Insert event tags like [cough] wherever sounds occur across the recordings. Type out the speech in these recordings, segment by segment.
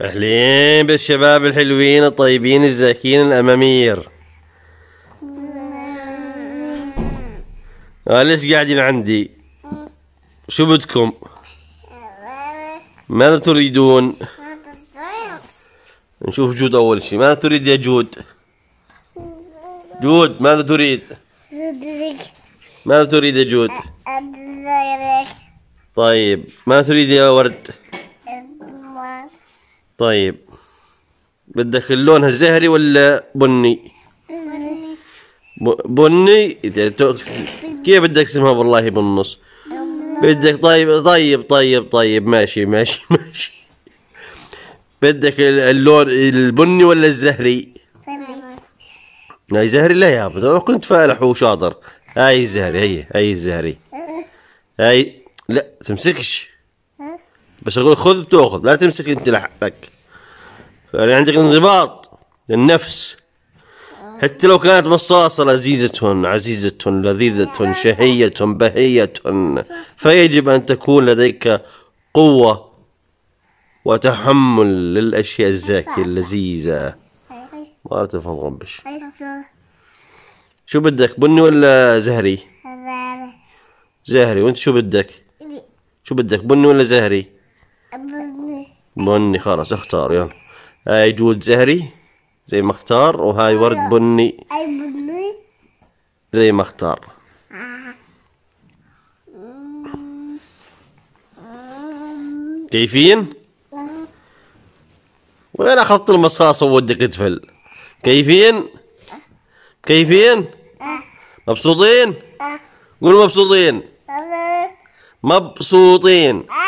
اهلين بالشباب الحلوين الطيبين الزاكين الامامير آه ليش قاعدين عندي شو بدكم ماذا تريدون نشوف جود اول شيء ماذا تريد يا جود جود ماذا تريد ماذا تريد يا جود طيب ماذا تريد يا ورد طيب بدك اللون الزهري ولا بني بني بني كيف بدك اسمها والله بالنص بدك طيب طيب طيب طيب ماشي ماشي [laughs] ماشي بدك اللون البني ولا الزهري هاي زهري لا يا عبد كنت فالح وشاطر هاي الزهري هي هاي الزهري أه. هاي لا تمسكش بس اقول خذ بتاخذ لا تمسك انت لحقك فانا عندك انضباط للنفس آه. حتى لو كانت مصاصة لذيذة عزيزة لذيذة شهية بهية فيجب أن تكون لديك قوة وتحمل للأشياء الزاكية اللذيذة ما تفهم غمبش شو بدك بني ولا زهري زهري وانت شو بدك شو بدك بني ولا زهري بني خلاص اختار يلا هاي جود زهري زي ما اختار وهاي ورد أيوة. بني زي ما اختار كيفين وين اخذت المصاصة وودك تفل كيفين كيفين مبسوطين أه. قول مبسوطين أه. مبسوطين أه.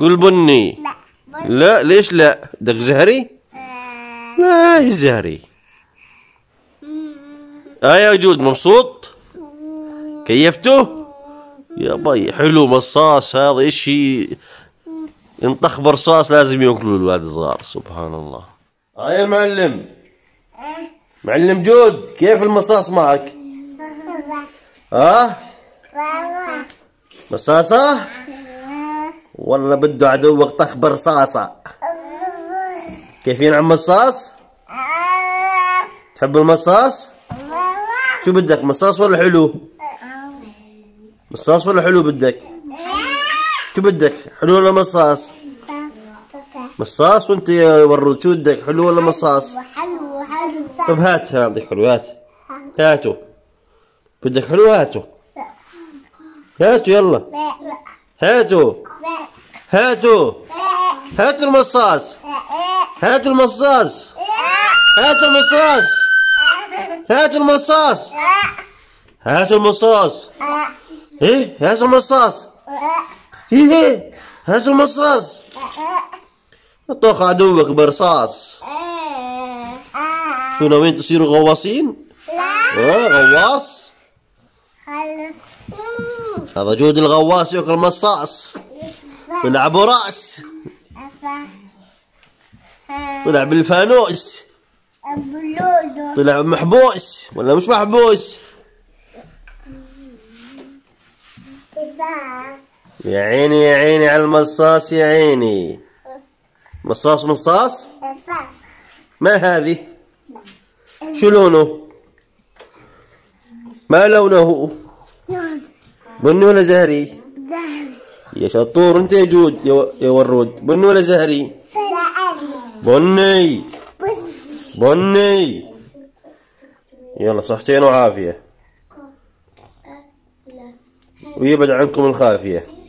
قول بني لا بني. لا ليش لا بدك زهري لا آه. هي زهري اه يا جود مبسوط كيفته يا باي حلو مصاص هذا اشي انطخ برصاص لازم ياكلوا الولاد الصغار سبحان الله اه يا معلم إيه؟ معلم جود كيف المصاص معك ها آه؟ مصاصه والله بده عدوك طخ برصاصة كيفين عم مصاص؟ تحب المصاص؟ شو بدك مصاص ولا حلو؟ مصاص ولا حلو بدك؟ شو بدك؟ حلو ولا مصاص؟ مصاص وانت يا ورود شو بدك؟ حلو ولا مصاص؟ حلو حلو طب هات انا حلو هات هاتو بدك حلو هاتو هاتو يلا هاتو هاتوا هاتوا المصاص هاتوا المصاص هاتوا المصاص هاتوا المصاص هاتوا المصاص ايه هاتوا المصاص ايه هاتوا المصاص طخ عدوك برصاص شو ناويين تصيروا غواصين؟ لا إيه، غواص هذا جود الغواص ياكل مصاص بيلعبوا راس طلع بالفانوس طلع محبوس ولا مش محبوس يا عيني يا عيني على المصاص يا عيني مصاص مصاص ما هذه شو لونه ما لونه بني ولا زهري يا شطور انت يا جود يا ورود بني ولا زهري بني بني يلا صحتين وعافية ويبعد عنكم الخافية